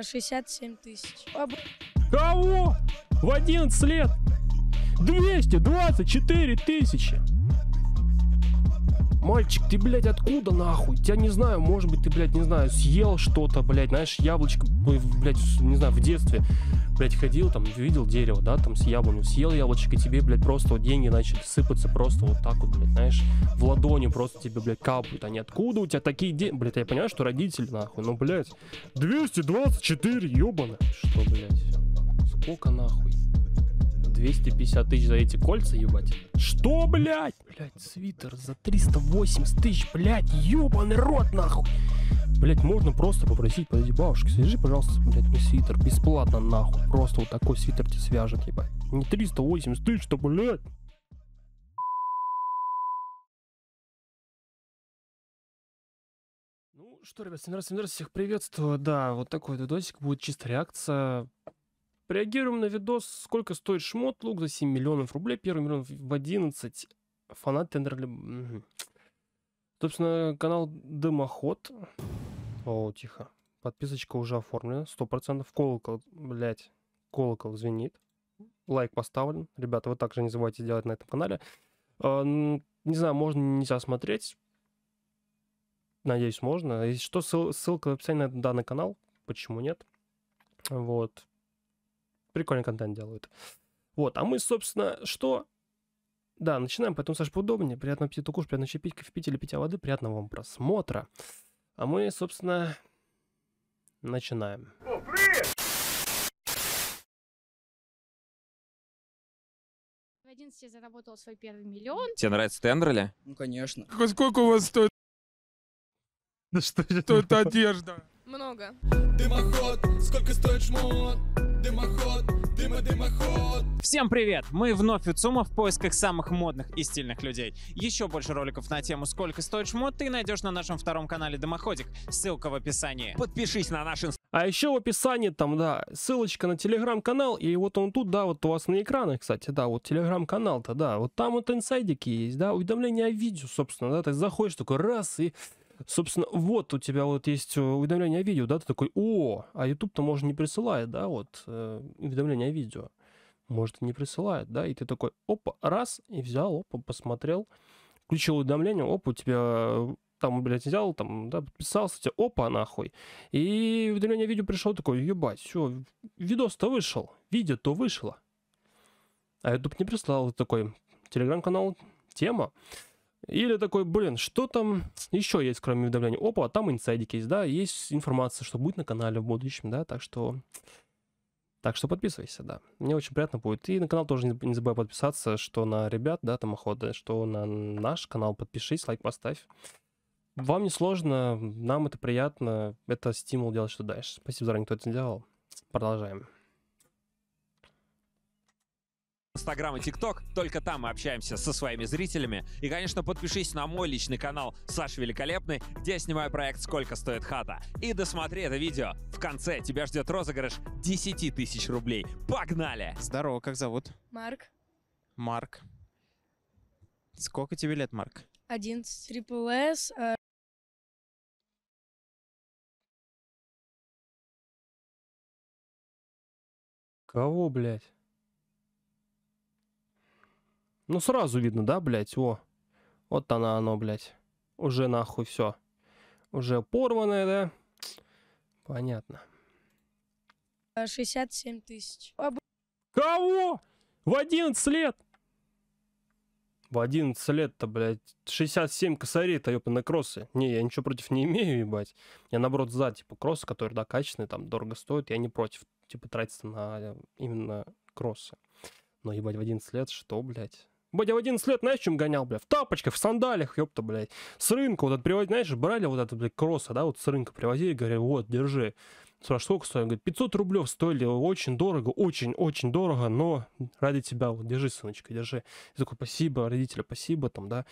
67 э, тысяч. Об... Кого? В 11 лет? 224 тысячи! Мальчик, ты, блядь, откуда нахуй? Я не знаю, может быть, ты, блядь, не знаю, съел что-то, блядь, знаешь, яблочко, блядь, не знаю, в детстве блядь, ходил, там, видел дерево, да, там, с яблонью, съел яблочко, и тебе, блядь, просто вот деньги начали сыпаться просто вот так вот, блядь, знаешь, в ладони просто тебе, блядь, капают. Они откуда у тебя такие деньги? Блядь, я понимаю, что родители, нахуй, ну, блядь, 224, ёбаны Что, блядь, сколько, нахуй? 250 тысяч за эти кольца, ебать. Что, блядь? Блядь, свитер за 380 тысяч, блядь, ёбаный рот, нахуй. Блять, можно просто попросить, подойти бабушке, свяжи, пожалуйста, блять, мне свитер, бесплатно нахуй, просто вот такой свитер тебе свяжет, ебать. Не 380 тысяч, что, блять. Ну что, ребят, всем раз, всех приветствую. Да, вот такой видосик будет чисто реакция. Реагируем на видос, сколько стоит шмот, лук за 7 миллионов рублей, Первый миллион в 11. Фанат тендерли... Собственно, канал Дымоход. О, тихо. Подписочка уже оформлена, сто процентов Колокол, блядь, колокол звенит. Лайк поставлен. Ребята, вы также не забывайте делать на этом канале. А, не знаю, можно, нельзя смотреть. Надеюсь, можно. Если что, ссылка в описании на данный канал. Почему нет? Вот. Прикольный контент делают. Вот, а мы, собственно, что? Да, начинаем, поэтому, Саш, поудобнее. Приятного аппетита, кушать, приятного пить кофе пить или пить воды. Приятного вам просмотра. А мы, собственно, начинаем. О, привет! В 11 я заработал свой первый миллион. Тебе нравится Тендерли? Ну, конечно. Сколько, сколько у вас стоит? Да ну, что это? Что это одежда? Много. Дымоход, сколько стоит шмот? Дымоход, дымо, дымоход. Всем привет! Мы вновь у ЦУМа в поисках самых модных и стильных людей. Еще больше роликов на тему «Сколько стоит шмот» ты найдешь на нашем втором канале Дымоходик. Ссылка в описании. Подпишись на наш инстаграм. А еще в описании там, да, ссылочка на телеграм-канал, и вот он тут, да, вот у вас на экранах, кстати, да, вот телеграм-канал-то, да, вот там вот инсайдики есть, да, уведомления о видео, собственно, да, ты заходишь такой раз и Собственно, вот у тебя вот есть э, уведомление о видео, да, ты такой, о, а YouTube-то, может, не присылает, да, вот, э, уведомление о видео. Может, и не присылает, да, и ты такой, опа, раз, и взял, опа, посмотрел, включил уведомление, опа, у тебя там, блядь, взял, там, да, подписался, тебе, опа, нахуй. И уведомление о видео пришло, такой, ебать, все, видос-то вышел, видео-то вышло. А YouTube не прислал, такой, телеграм-канал, тема. Или такой, блин, что там еще есть, кроме уведомлений? Опа, там инсайдики есть, да, есть информация, что будет на канале в будущем, да, так что... Так что подписывайся, да. Мне очень приятно будет. И на канал тоже не забывай подписаться, что на ребят, да, там охота, что на наш канал подпишись, лайк поставь. Вам не сложно, нам это приятно, это стимул делать что дальше. Спасибо заранее, кто это сделал. Продолжаем. Инстаграм и ТикТок. Только там мы общаемся со своими зрителями. И, конечно, подпишись на мой личный канал Саша Великолепный, где я снимаю проект «Сколько стоит хата». И досмотри это видео. В конце тебя ждет розыгрыш 10 тысяч рублей. Погнали! Здорово, как зовут? Марк. Марк. Сколько тебе лет, Марк? 11. Трипл С. Кого, блядь? Ну, сразу видно, да, блядь, о. Вот она оно, блядь. Уже нахуй все. Уже порванное, да? Понятно. 67 а тысяч. Кого? В 11 лет? В 11 лет-то, блядь, 67 косарей-то, ёпта, на кроссы. Не, я ничего против не имею, ебать. Я, наоборот, за, типа, кроссы, которые, да, качественные, там, дорого стоят. Я не против, типа, тратиться на именно кроссы. Но, ебать, в 11 лет что, блядь? Блядь, я в 11 лет, знаешь, чем гонял, бля? В тапочках, в сандалях, ёпта, блядь. С рынка вот это привозили, знаешь, брали вот этот, блядь, кросса, да, вот с рынка привозили, и говорили, вот, держи. Спрашиваю, сколько стоит? Говорит, 500 рублев стоили, очень дорого, очень-очень дорого, но ради тебя, вот, держи, сыночка, держи. Я такой, спасибо, родителя, спасибо, там, да.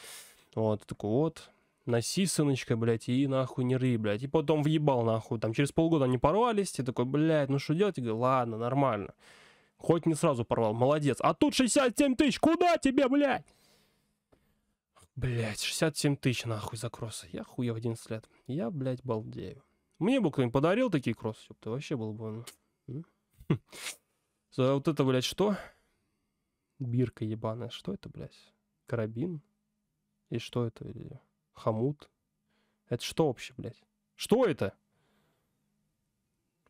Вот, такой, вот, носи, сыночка, блядь, и нахуй не ры, блядь. И потом въебал, нахуй, там, через полгода они порвались, и такой, блядь, ну что делать? Я говорю, ладно, нормально. Хоть не сразу порвал, молодец. А тут 67 тысяч, куда тебе, блядь? Блять, 67 тысяч нахуй за кроссы. Я хуя в 11 лет. Я, блядь, балдею. Мне бы кто-нибудь подарил такие кроссы, ёпта, вообще было бы... Ну. За вот это, блядь, что? Бирка ебаная. Что это, блядь? Карабин? И что это? Хамут? Это что вообще, блядь? Что это?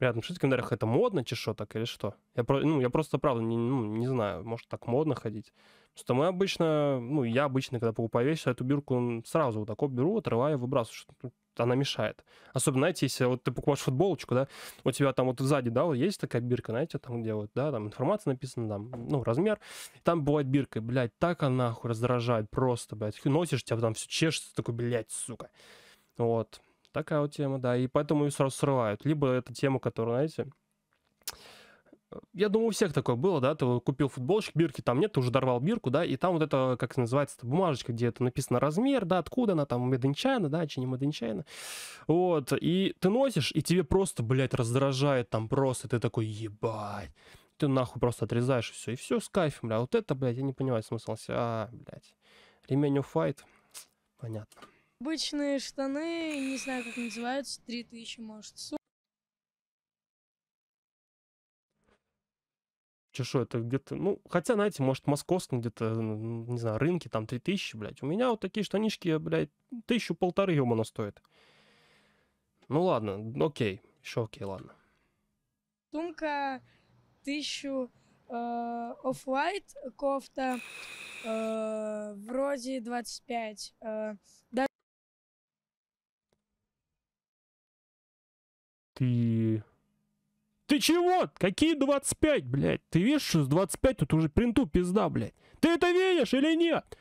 Ребят, напишите в комментариях, это модно чешо так или что? Я, ну, я просто, правда, не, ну, не знаю, может, так модно ходить. что мы обычно, ну, я обычно, когда покупаю вещи, эту бирку сразу вот так беру, отрываю, выбрасываю, что ну, она мешает. Особенно, знаете, если вот ты покупаешь футболочку, да, у тебя там вот сзади, да, вот есть такая бирка, знаете, там где вот, да, там информация написана, там, ну, размер, там бывает бирка, блядь, так она нахуй раздражает просто, блядь, носишь, тебя там все чешется, такой, блядь, сука. Вот. Такая вот тема, да. И поэтому ее сразу срывают. Либо это тема, которую, знаете, я думаю, у всех такое было, да, ты купил футболочку бирки там нет, ты уже дорвал бирку, да, и там вот это, как называется, бумажечка, где это написано размер, да, откуда она там, made да, чи не made Вот, и ты носишь, и тебе просто, блядь, раздражает там просто, ты такой, ебать. Ты нахуй просто отрезаешь и все, и все с кайфом, бля. Вот это, блядь, я не понимаю смысл. А, блядь. Ремень файт Понятно. Обычные штаны, не знаю, как называются, 3000, может, че что это где-то, ну, хотя, знаете, может, московском где-то, не знаю, рынке там 3000, блядь. У меня вот такие штанишки, блядь, тысячу-полторы, ебано, стоит. Ну, ладно, окей, еще окей, ладно. Сумка тысячу э, офф кофта э, вроде 25. Э, да. и... Ты чего? Какие 25, блядь? Ты видишь, что с 25 тут уже принту пизда, блядь. Ты это видишь или нет?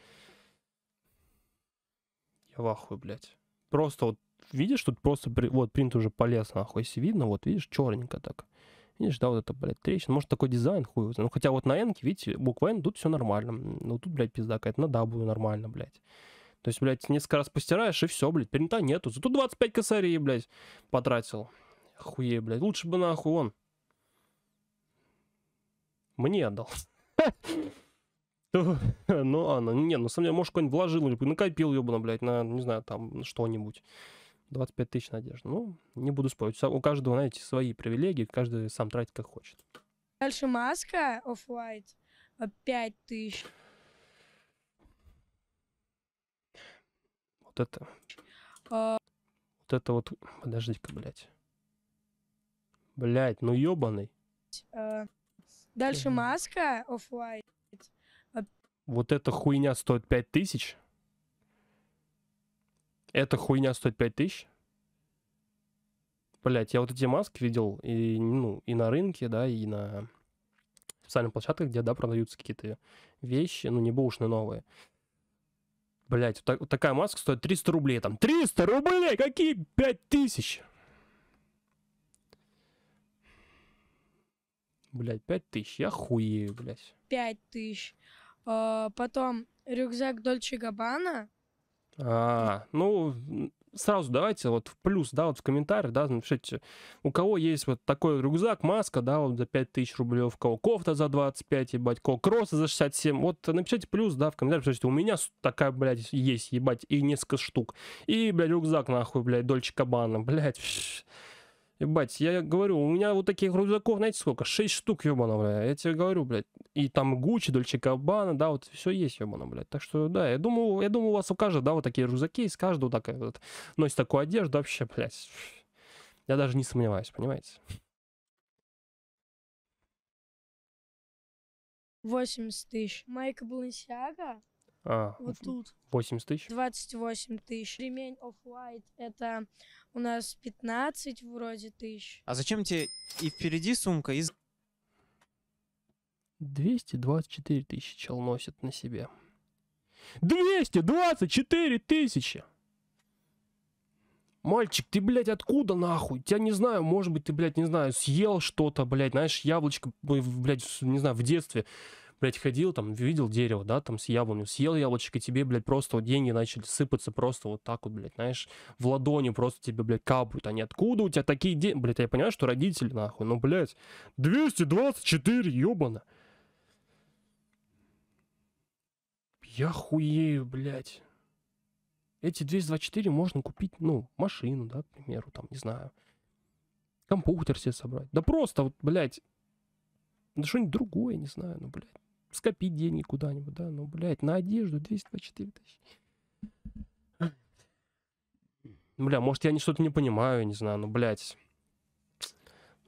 Я в ахуе, блядь. Просто вот видишь, тут просто, вот, принт уже полез, нахуй, если видно, вот, видишь, черненько так. Видишь, да, вот это, блядь, трещина. Может, такой дизайн хуй его. Ну, хотя вот на N, видите, буква N, тут все нормально. Ну, тут, блядь, пизда какая-то, на W нормально, блядь. То есть, блядь, несколько раз постираешь, и все, блядь, принта нету. Зато 25 косарей, блядь, потратил. Хуе, блядь. Лучше бы нахуй он. Мне отдал. Ну, она, не, ну, на самом деле, может, какой-нибудь вложил, или накопил, ебано, блядь, на, не знаю, там, что-нибудь. 25 тысяч надежды. Ну, не буду спорить. У каждого, знаете, свои привилегии, каждый сам тратит как хочет. Дальше маска оф офлайт 5 тысяч. Вот это. А... Вот это вот, подождите-ка, блядь. Блять, ну ебаный. Э, дальше маска офлайн. Вот эта хуйня стоит 5000? Эта хуйня стоит 5000? Блять, я вот эти маски видел и, ну, и на рынке, да, и на специальных площадках, где, да, продаются какие-то вещи, ну, не бушные а новые. Блять, вот, так, вот такая маска стоит 300 рублей, там, 300 рублей, какие 5000? Блять, пять тысяч, я хуею, блять. Пять тысяч. А, потом рюкзак Дольче Габана. А, ну, сразу давайте вот в плюс, да, вот в комментариях, да, напишите, у кого есть вот такой рюкзак, маска, да, вот за 5000 рублей, у кого кофта за 25, ебать, кого кросса за 67, вот напишите плюс, да, в комментариях, напишите, у меня такая, блядь, есть, ебать, и несколько штук, и, блядь, рюкзак, нахуй, блядь, Дольче Кабана, блядь, Ебать, я говорю, у меня вот таких рюкзаков, знаете сколько? Шесть штук, ебано, бля. Я тебе говорю, блядь. И там Гуччи, Дольче Кабана, да, вот все есть, ебано, блядь. Так что, да, я думаю, я думаю, у вас у каждого, да, вот такие рюкзаки из каждого так э, вот, носит такую одежду вообще, блядь. Я даже не сомневаюсь, понимаете? 80 тысяч. Майка Балансиага. А, вот тут. 80 тысяч? 28 тысяч. Ремень Off-White это у нас 15 вроде тысяч. А зачем тебе и впереди сумка, и... 224 тысячи чел носит на себе. 224 тысячи! Мальчик, ты, блядь, откуда нахуй? Тебя не знаю, может быть, ты, блядь, не знаю, съел что-то, блядь, знаешь, яблочко, блядь, не знаю, в детстве блядь, ходил, там, видел дерево, да, там, с яблонью, съел яблочек, и тебе, блядь, просто вот деньги начали сыпаться просто вот так вот, блядь, знаешь, в ладони просто тебе, блядь, капают. Они откуда у тебя такие деньги? Блядь, я понимаю, что родители, нахуй, ну, блядь, 224, ёбано. Я хуею, блядь. Эти 224 можно купить, ну, машину, да, к примеру, там, не знаю, компьютер себе собрать. Да просто, вот, блядь, да что-нибудь другое, не знаю, ну, блядь скопить деньги куда-нибудь, да, ну, блядь, на одежду 224 тысячи. Бля, может, я не что-то не понимаю, не знаю, ну, блядь.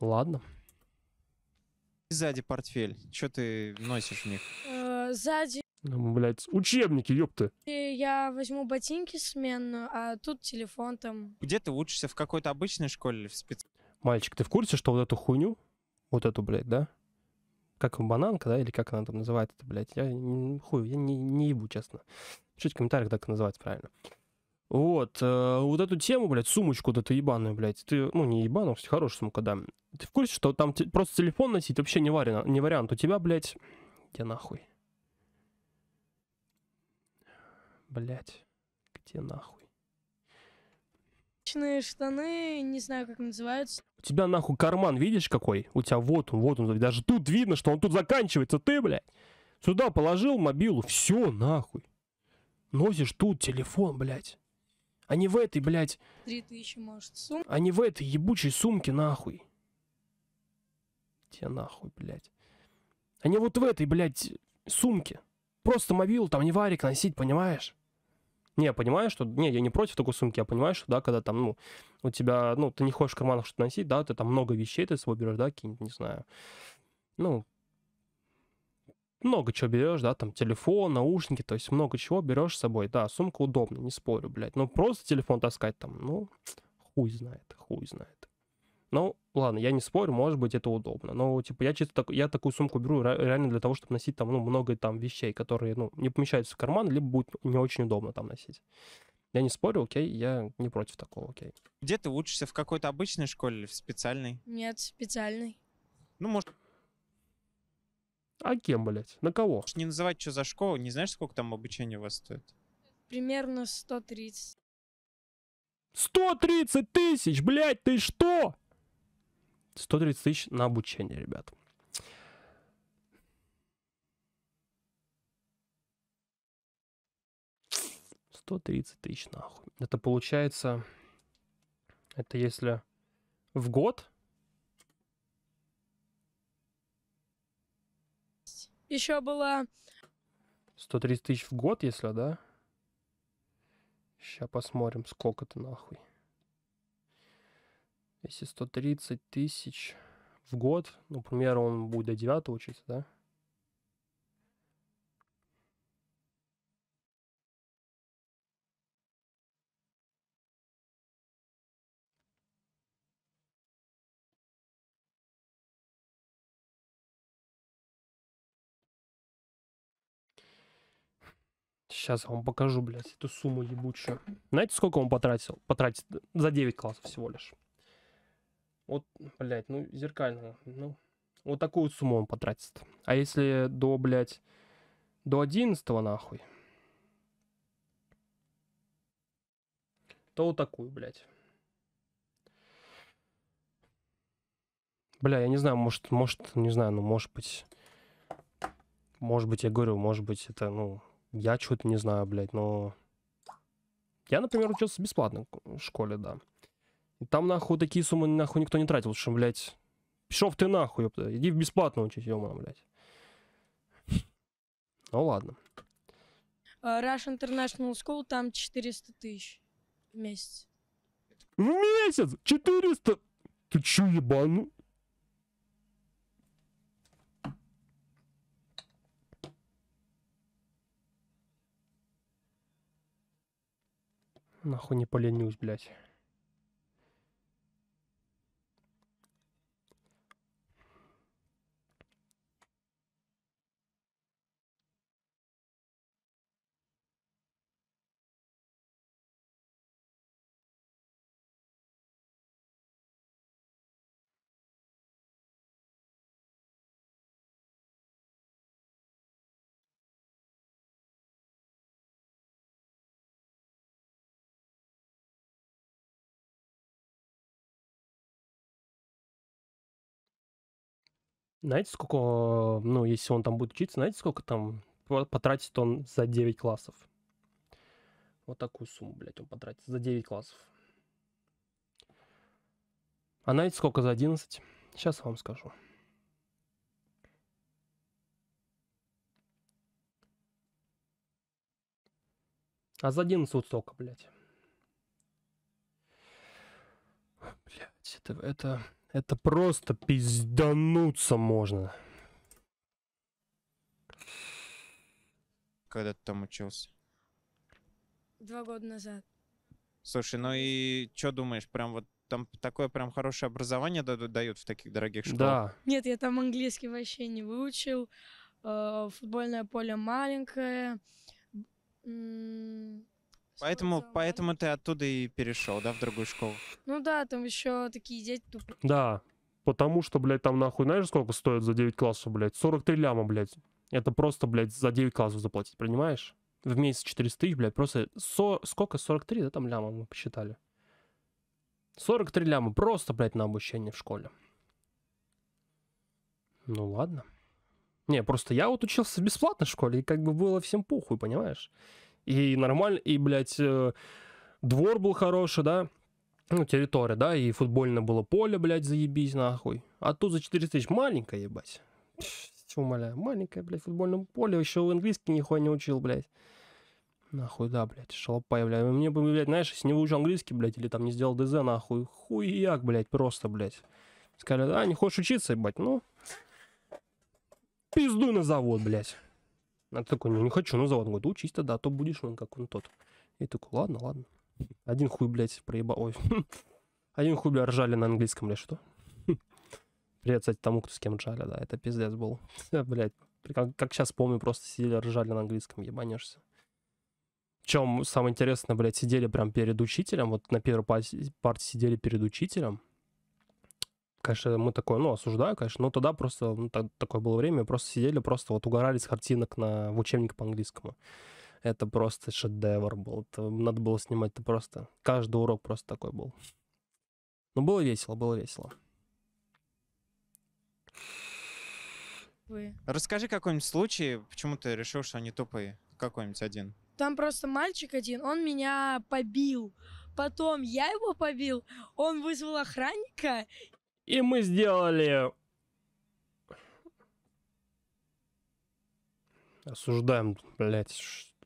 Ладно. Сзади портфель. Что ты носишь в них? Э, сзади, Ну, блядь, учебники, ёпты. я возьму ботинки сменную, а тут телефон там. Где ты учишься? В какой-то обычной школе или в спец... Мальчик, ты в курсе, что вот эту хуйню, вот эту, блядь, да, как бананка, да, или как она там называет это, блядь. Я хуй, я не, не ебу, честно. Пишите в комментариях, как называется правильно. Вот, э, вот эту тему, блядь, сумочку вот эту ебаную, блядь, ты, ну, не ебаную, а, кстати, хорошая сумка, да. Ты в курсе, что там просто телефон носить вообще не, варено, не вариант? У тебя, блядь, где нахуй? Блядь, где нахуй? штаны, не знаю, как называются. У тебя нахуй карман, видишь какой? У тебя вот он, вот он. Даже тут видно, что он тут заканчивается. Ты, блядь, сюда положил мобилу. Все, нахуй. Носишь тут телефон, блядь. А не в этой, блядь. Три может, сумки. А не в этой ебучей сумке, нахуй. тебе нахуй, блядь. А не вот в этой, блядь, сумке. Просто мобилу там не варик носить, понимаешь? Не, я понимаю, что... Не, я не против такой сумки, я понимаю, что, да, когда там, ну, у тебя, ну, ты не хочешь в карманах что-то носить, да, ты там много вещей ты с собой берешь, да, какие-нибудь, не знаю, ну, много чего берешь, да, там телефон, наушники, то есть много чего берешь с собой. Да, сумка удобная, не спорю, блядь. Но просто телефон таскать там, ну, хуй знает, хуй знает. Ну, ладно, я не спорю, может быть, это удобно. Но, типа, я чисто так, я такую сумку беру реально для того, чтобы носить там, ну, много там вещей, которые, ну, не помещаются в карман, либо будет не очень удобно там носить. Я не спорю, окей, я не против такого, окей. Где ты учишься, в какой-то обычной школе или в специальной? Нет, специальной. Ну, может... А кем, блядь? На кого? не называть, что за школу, не знаешь, сколько там обучение у вас стоит? Примерно 130. 130 тысяч, блядь, ты что? 130 тысяч на обучение, ребят. Сто тридцать тысяч нахуй. Это получается... Это если в год... Еще было... 130 тысяч в год, если, да? Сейчас посмотрим, сколько это нахуй. Если 130 тысяч в год, например, он будет до 9 учиться, да? Сейчас я вам покажу, блядь, эту сумму ебучую. Знаете, сколько он потратил? Потратит за 9 классов всего лишь. Вот, блядь, ну, зеркального. Ну, вот такую вот сумму он потратит. А если до, блядь, до 11 нахуй, то вот такую, блядь. Бля, я не знаю, может, может, не знаю, ну, может быть, может быть, я говорю, может быть, это, ну, я что-то не знаю, блядь, но... Я, например, учился бесплатно в школе, да. Там, нахуй, такие суммы, нахуй, никто не тратил, что, блядь. Пишов ты нахуй, ёпта. Иди в бесплатно учись, ёмана, блядь. Ну ладно. А, Rush International School, там 400 тысяч в месяц. В месяц? 400? Ты чё, ебану? Нахуй не поленюсь, блядь. Знаете, сколько, а, ну, если он там будет учиться, знаете, сколько там потратит он за 9 классов? Вот такую сумму, блядь, он потратит за 9 классов. А знаете, сколько за 11? Сейчас вам скажу. А за 11 вот столько, блядь. Блядь, это... это... Это просто пиздануться можно. Когда ты там учился? Два года назад. Слушай, ну и что думаешь, прям вот там такое прям хорошее образование дают в таких дорогих школах? Да. Нет, я там английский вообще не выучил. Э, футбольное поле маленькое. Поэтому, целом. поэтому ты оттуда и перешел, да, в другую школу? Ну да, там еще такие дети тупые. Да, потому что, блядь, там нахуй, знаешь, сколько стоит за 9 классов, блядь? 43 ляма, блядь. Это просто, блядь, за 9 классов заплатить, понимаешь? В месяц 400 тысяч, блядь, просто... Со... Сколько? 43, да, там ляма мы посчитали? 43 ляма просто, блядь, на обучение в школе. Ну ладно. Не, просто я вот учился бесплатно в школе, и как бы было всем похуй, понимаешь? и нормально, и, блядь, э, двор был хороший, да, ну, территория, да, и футбольное было поле, блядь, заебись, нахуй. А тут за 4 тысяч маленькая, ебать. Чего умоляю, маленькое, блядь, футбольное поле, еще английский нихуя не учил, блядь. Нахуй, да, блядь, шалопай, блядь. Мне бы, блядь, знаешь, если не выучил английский, блядь, или там не сделал ДЗ, нахуй, хуяк, блядь, просто, блядь. Сказали, а, не хочешь учиться, ебать, ну, пизду на завод, блядь. А ты такой, не, «Ну, не хочу на ну, завод. Он говорит, учись тогда, а то будешь он как он тот. И такой, ладно, ладно. Один хуй, блядь, проебал. Ой. Один хуй, блядь, ржали на английском или что. Привет, кстати, тому, кто с кем ржали, да, это пиздец был. блядь, как, как сейчас помню, просто сидели, ржали на английском, ебанешься. Чем самое интересное, блядь, сидели прям перед учителем, вот на первой партии сидели перед учителем, конечно, мы такое, ну, осуждаю, конечно, но тогда просто, ну, так, такое было время, просто сидели, просто вот угорали с картинок на, в учебнике по английскому. Это просто шедевр был. Это, надо было снимать, это просто... Каждый урок просто такой был. Ну, было весело, было весело. Вы. Расскажи какой-нибудь случай, почему ты решил, что они тупые. Какой-нибудь один. Там просто мальчик один, он меня побил. Потом я его побил, он вызвал охранника, и мы сделали... Осуждаем, блядь,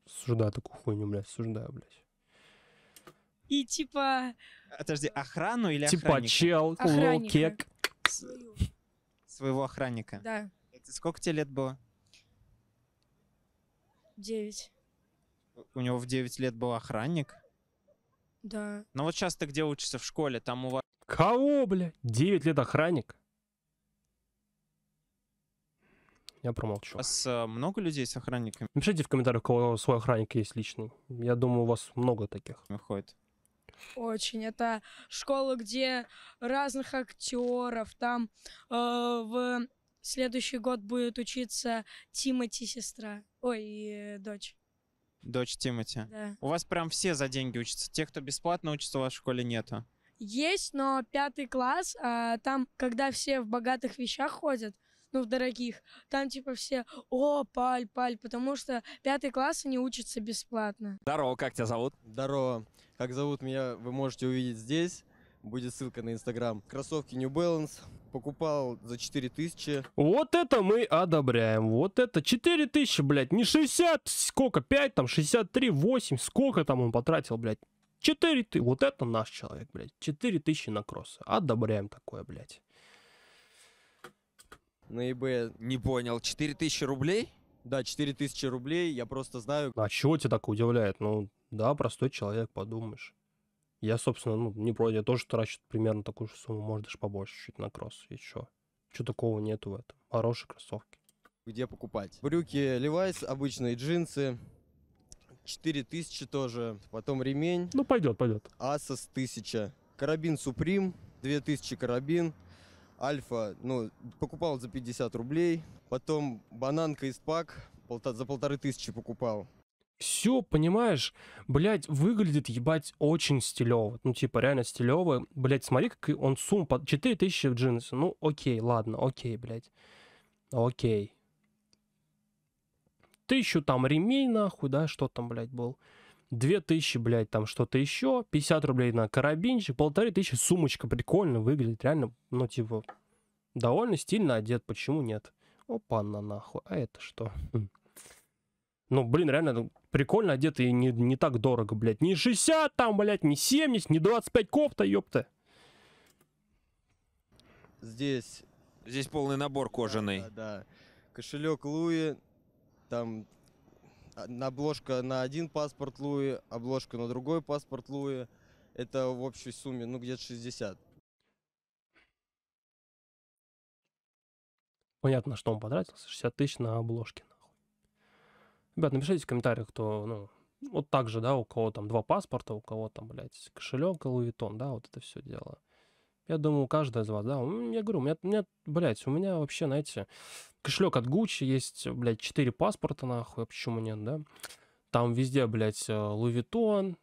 осуждаю такую хуйню, блядь, осуждаю, блядь. И типа... Подожди, охрану или типа охранника? Типа чел, охранника. кек. Свою. Своего охранника? Да. Это сколько тебе лет было? Девять. У него в девять лет был охранник? Да. Но ну вот сейчас ты где учишься в школе? Там у вас Кого, бля? Девять лет охранник. Я промолчу. У вас э, много людей с охранниками? Напишите в комментариях, у кого свой охранник есть личный. Я думаю, у вас много таких. Выходит. Очень. Это школа, где разных актеров. Там э, в следующий год будет учиться Тимати сестра. Ой, э, дочь. Дочь Тимати. Да. У вас прям все за деньги учатся. Те, кто бесплатно учится, у вас в школе нету. Есть, но пятый класс, а, там, когда все в богатых вещах ходят, ну, в дорогих, там типа все, о, паль, паль, потому что пятый класс они учатся бесплатно. Здорово, как тебя зовут? Здорово. Как зовут меня, вы можете увидеть здесь. Будет ссылка на инстаграм. Кроссовки New Balance. Покупал за 4000. Вот это мы одобряем. Вот это 4000, блядь. Не 60, сколько? 5, там 63, 8. Сколько там он потратил, блядь? 4 ты, вот это наш человек, блядь. 4 тысячи на кроссы. Одобряем такое, блядь. На ну, eBay не понял. 4 тысячи рублей? Да, 4 тысячи рублей, я просто знаю. А чего тебя так удивляет? Ну, да, простой человек, подумаешь. Я, собственно, ну, не против, я тоже трачу примерно такую же сумму, может, даже побольше чуть на кросс, и чё? Чё такого нету в этом? Хорошие кроссовки. Где покупать? Брюки Levi's обычные, джинсы, 4000 тоже. Потом ремень. Ну, пойдет, пойдет. Асос 1000. Карабин Суприм 2000 карабин. Альфа, ну, покупал за 50 рублей. Потом бананка из пак за полторы тысячи покупал. Все, понимаешь, блядь, выглядит, ебать, очень стилево. Ну, типа, реально стилево. Блядь, смотри, как он сумма, 4000 в джинсы. Ну, окей, ладно, окей, блядь. Окей. Тысячу там ремень, нахуй, да, что там, блядь, был. Две тысячи, блядь, там что-то еще. 50 рублей на карабинчик, полторы тысячи. Сумочка прикольно выглядит, реально, ну, типа, довольно стильно одет, почему нет? Опа, на нахуй, а это что? Хм. Ну, блин, реально ну, прикольно одет и не, не так дорого, блядь. Не 60 там, блядь, не 70, не 25 кофта, ёпта. Здесь... Здесь полный набор кожаный. Да, да. да. Кошелек Луи, там а, обложка на один паспорт Луи, обложка на другой паспорт Луи. Это в общей сумме, ну, где-то 60. Понятно, что он потратился. 60 тысяч на обложки, нахуй. Ребят, напишите в комментариях, кто, ну, вот так же, да, у кого там два паспорта, у кого там, блядь, кошелек и луитон, да, вот это все дело. Я думаю, каждый из вас, да, я говорю, у меня, у меня, блядь, у меня вообще, знаете, кошелек от Гуччи, есть, блядь, 4 паспорта, нахуй, а почему нет, да? Там везде, блядь, э, Луи Виттон,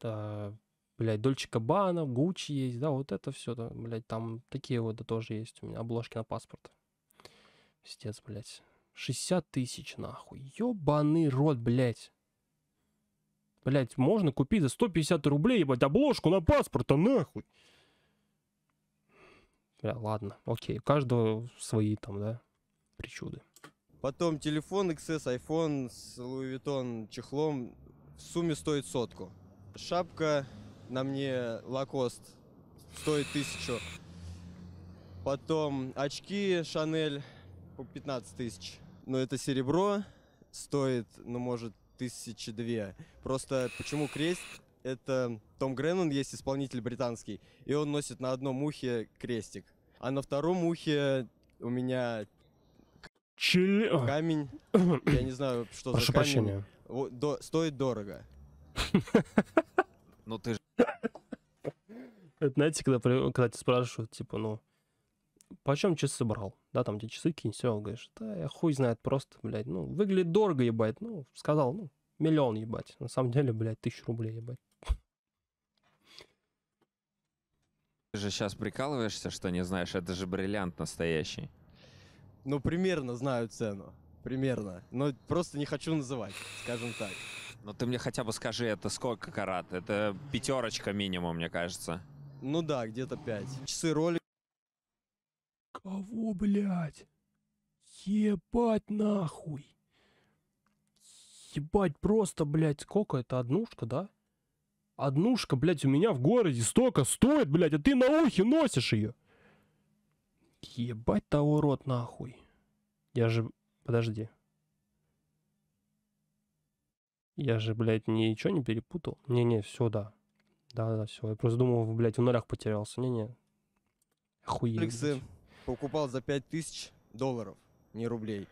да, блядь, Дольче Кабана, Гуччи есть, да, вот это все, да, блядь, там такие вот да, тоже есть у меня, обложки на паспорт. Пиздец, блядь. 60 тысяч, нахуй. Ёбаный рот, блядь. блять, можно купить за 150 рублей, ебать, обложку на паспорта, нахуй. Бля, ладно, окей, у каждого свои там, да причуды. Потом телефон XS, iPhone с Louis Vuitton чехлом в сумме стоит сотку. Шапка на мне Лакост стоит тысячу. Потом очки Шанель по 15 тысяч. Но это серебро стоит, ну, может, тысячи две. Просто почему крест? Это Том Греннон есть исполнитель британский, и он носит на одном ухе крестик. А на втором ухе у меня Чили... Камень, я не знаю, что Прошу за камень. прощения. О, до- Стоит дорого. Ну ты же Это, знаете, когда, когда тебя спрашивают, типа, ну, почем часы брал? Да, там тебе часы кинь, все, говоришь, да, я хуй знает просто, блядь, ну, выглядит дорого, ебать, ну, сказал, ну, миллион, ебать, на самом деле, блядь, тысячу рублей, ебать. ты же сейчас прикалываешься, что не знаешь, это же бриллиант настоящий ну, примерно знаю цену. Примерно. Но ну, просто не хочу называть, скажем так. Ну ты мне хотя бы скажи, это сколько карат? Это пятерочка минимум, мне кажется. Ну да, где-то пять. Часы ролик. Кого, блядь? Ебать нахуй. Ебать, просто, блядь, сколько это? Однушка, да? Однушка, блядь, у меня в городе столько стоит, блядь, а ты на ухе носишь ее. Ебать того рот нахуй. Я же... Подожди. Я же, блядь, ничего не перепутал. Не-не, все, да. Да-да, все. Я просто думал, блядь, в нолях потерялся. Не-не. Охуеть. Алексы покупал за 5000 долларов, не рублей.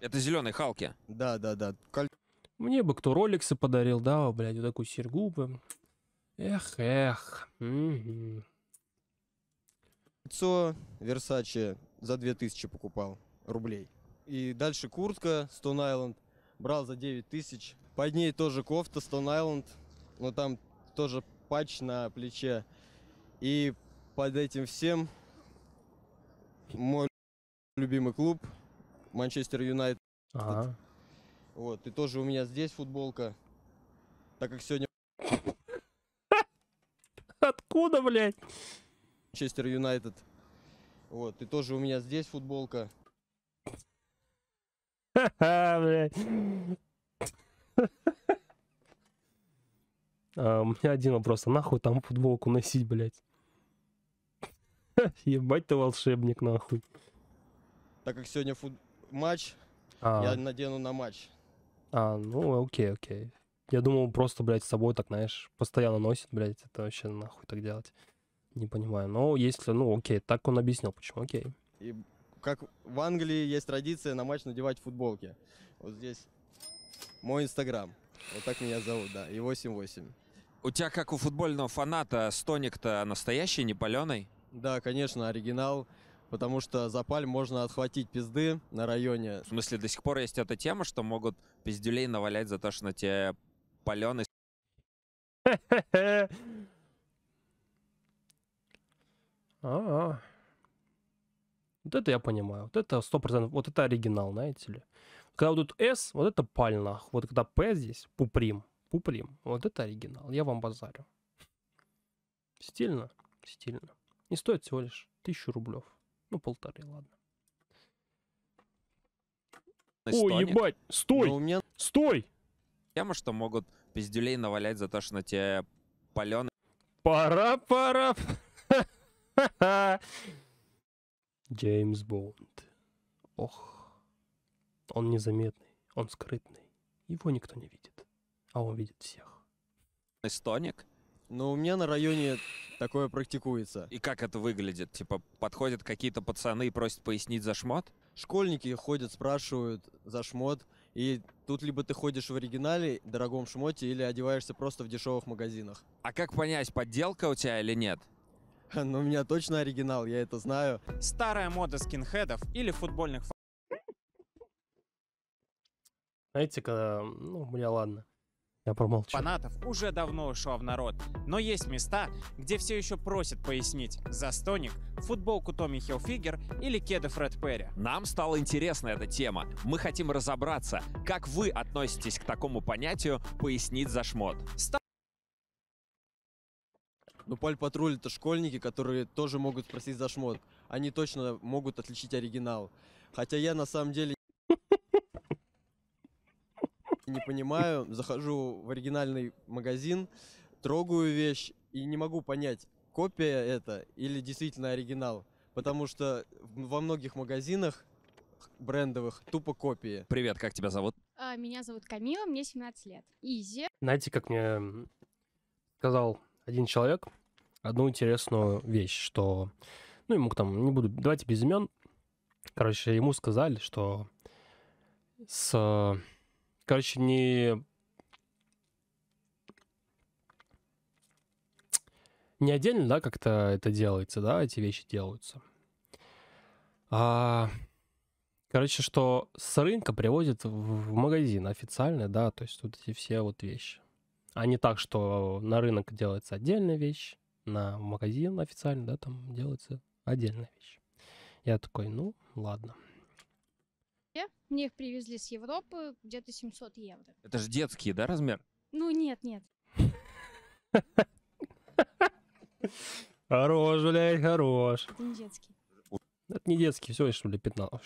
Это зеленые халки. Да, да, да. Коль... Мне бы кто роликсы подарил, да, блядь, вот такую серьгу бы. Эх, эх. Угу. Лицо Versace за 2000 покупал рублей. И дальше куртка Stone Island брал за 9000. Под ней тоже кофта Stone Island, но там тоже патч на плече. И под этим всем мой любимый клуб Манчестер Юнайтед. Ага. Вот, и тоже у меня здесь футболка. Так как сегодня... Откуда, блядь? Честер Юнайтед. Вот, и тоже у меня здесь футболка. ха а, у меня один вопрос. А нахуй там футболку носить, блядь? Ебать ты волшебник, нахуй. Так как сегодня фут... матч, а. я надену на матч. А, ну окей, окей. Я думал, просто, блядь, с собой так, знаешь, постоянно носит, блядь. Это вообще нахуй так делать не понимаю. Но если, ну, окей, так он объяснил, почему, окей. И как в Англии есть традиция на матч надевать футболки. Вот здесь мой инстаграм. Вот так меня зовут, да. И 88. У тебя, как у футбольного фаната, стоник-то настоящий, не паленый? Да, конечно, оригинал. Потому что за паль можно отхватить пизды на районе. В смысле, до сих пор есть эта тема, что могут пиздюлей навалять за то, что на тебе паленый А-а. Вот это я понимаю. Вот это 100%. Вот это оригинал, знаете ли. Когда вот тут S, вот это пальнах. Вот когда P здесь, пуприм. Пуприм. Вот это оригинал. Я вам базарю. Стильно? Стильно. И стоит всего лишь тысячу рублев. Ну, полторы, ладно. Ой, ебать! Стой! Но ну, у меня... Стой! Тема, что могут пиздюлей навалять за то, что на тебя паленый... Пора-пора... Джеймс Бонд. Ох, он незаметный, он скрытный. Его никто не видит, а он видит всех. Эстоник? Ну, у меня на районе такое практикуется. И как это выглядит? Типа, подходят какие-то пацаны и просят пояснить за шмот? Школьники ходят, спрашивают за шмот. И тут либо ты ходишь в оригинале, дорогом шмоте, или одеваешься просто в дешевых магазинах. А как понять, подделка у тебя или нет? Ну у меня точно оригинал, я это знаю. Старая мода скинхедов или футбольных знаете, когда... Ну, бля, ладно. Я промолчу. Фанатов уже давно ушла в народ. Но есть места, где все еще просят пояснить застоник, футболку Томми Хилфигер или кеды Фред Перри. Нам стала интересна эта тема. Мы хотим разобраться, как вы относитесь к такому понятию «пояснить за шмот». Но ну, Паль Патруль это школьники, которые тоже могут спросить за шмот. Они точно могут отличить оригинал. Хотя я на самом деле не понимаю, захожу в оригинальный магазин, трогаю вещь и не могу понять, копия это или действительно оригинал. Потому что во многих магазинах брендовых тупо копии. Привет, как тебя зовут? А, меня зовут Камила, мне 17 лет. Изи. Знаете, как мне сказал один человек, одну интересную вещь, что, ну, ему там, не буду, давайте без имен, короче, ему сказали, что с, короче, не не отдельно, да, как-то это делается, да, эти вещи делаются. А, короче, что с рынка привозят в магазин официально, да, то есть вот эти все вот вещи. А не так, что на рынок делается отдельная вещь, на магазин официально, да, там делается отдельная вещь. Я такой, ну, ладно. Мне их привезли с Европы, где-то 700 евро. Это же детские, да, размер? Ну, нет, нет. Хорош, блядь, хорош. Это не детский. Это не детский, все, что ли, 15.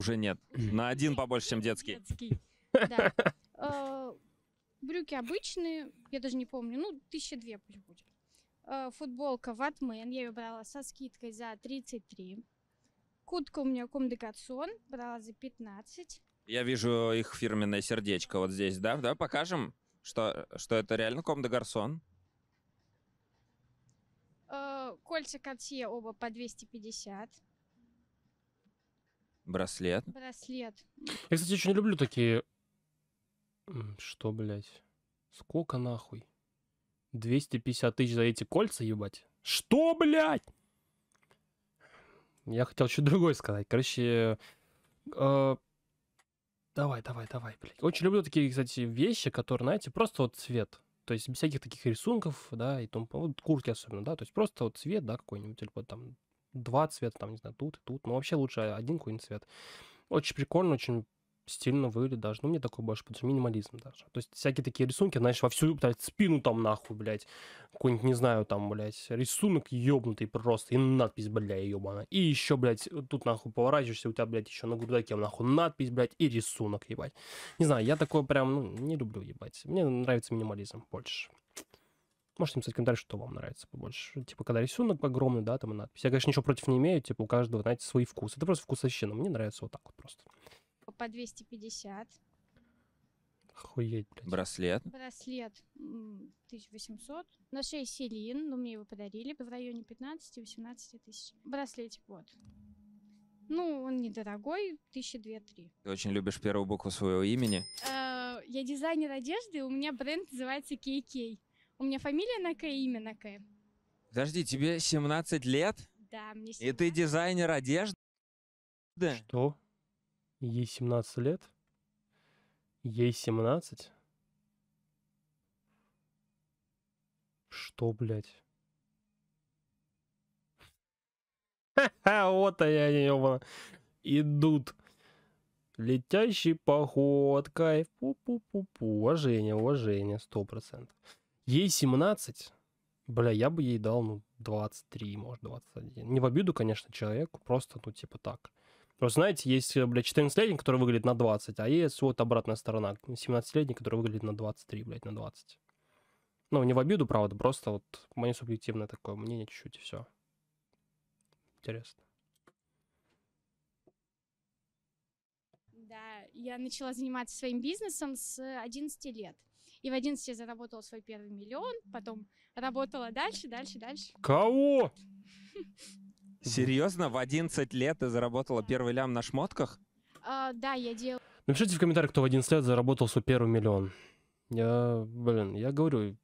Уже нет. На один побольше, чем детский. Детский, да. Э, брюки обычные, я даже не помню, ну, тысяча две пусть будет. Э, футболка Ватмен, я ее брала со скидкой за 33. Кутка у меня комдекацион, брала за 15. Я вижу их фирменное сердечко вот здесь, да? Да, покажем, что, что это реально ком де гарсон. кольца Cartier оба по 250. Браслет. Браслет. Я, кстати, очень люблю такие... Что, блядь? Сколько нахуй? 250 тысяч за эти кольца, ебать. Что, блядь? Я хотел что-то другое сказать. Короче, э, давай, давай, давай, блядь. Очень люблю такие, кстати, вещи, которые, знаете, просто вот цвет. То есть без всяких таких рисунков, да, и там, вот куртки особенно, да, то есть просто вот цвет, да, какой-нибудь, или вот там два цвета, там, не знаю, тут и тут. Но ну, вообще лучше один какой-нибудь цвет. Очень прикольно, очень стильно выглядит даже. Ну, мне такой больше подается. Минимализм даже. То есть всякие такие рисунки, знаешь, во всю блядь, спину там нахуй, блядь. Какой-нибудь, не знаю, там, блядь, рисунок ёбнутый просто. И надпись, блядь, ёбаная. И еще, блядь, тут нахуй поворачиваешься, у тебя, блядь, еще на грудаке нахуй надпись, блядь, и рисунок, ебать. Не знаю, я такое прям, ну, не люблю, ебать. Мне нравится минимализм больше. Можете написать комментарий, что вам нравится побольше. Типа, когда рисунок огромный, да, там и надпись. Я, конечно, ничего против не имею, типа, у каждого, знаете, свои вкусы. Это просто вкус вкусовщина. Мне нравится вот так вот просто по 250. Охуеть, блядь. Браслет. Браслет 1800. На шее Селин, ну, мне его подарили в районе 15-18 тысяч. Браслетик вот. Ну, он недорогой, тысячи две-три. Ты очень любишь первую букву своего имени. Э, я дизайнер одежды, у меня бренд называется KK. У меня фамилия на К, имя на К. Подожди, тебе 17 лет, Да, мне и ты дизайнер одежды? Что? Ей 17 лет? Ей 17? Что, блядь? вот они, ёбана. Идут. Летящий походкой. Пу-пу-пу-пу. Уважение, уважение, сто процентов. Ей 17. Бля, я бы ей дал, ну, 23, может, 21. Не в обиду, конечно, человеку, просто, ну, типа так. Просто, знаете, есть, э, блядь, 14-летний, который выглядит на 20, а есть вот обратная сторона, 17-летний, который выглядит на 23, блядь, на 20. Ну, не в обиду, правда, просто вот мое субъективное такое мнение чуть-чуть, и все. Интересно. Да, я начала заниматься своим бизнесом с 11 лет. И в 11 я заработала свой первый миллион, потом работала дальше, дальше, дальше. Кого? Серьезно, в 11 лет ты заработала первый лям на шмотках? А, да, я делал. Напишите ну, в комментариях, кто в 11 лет заработал свой первый миллион. Я, блин, я говорю,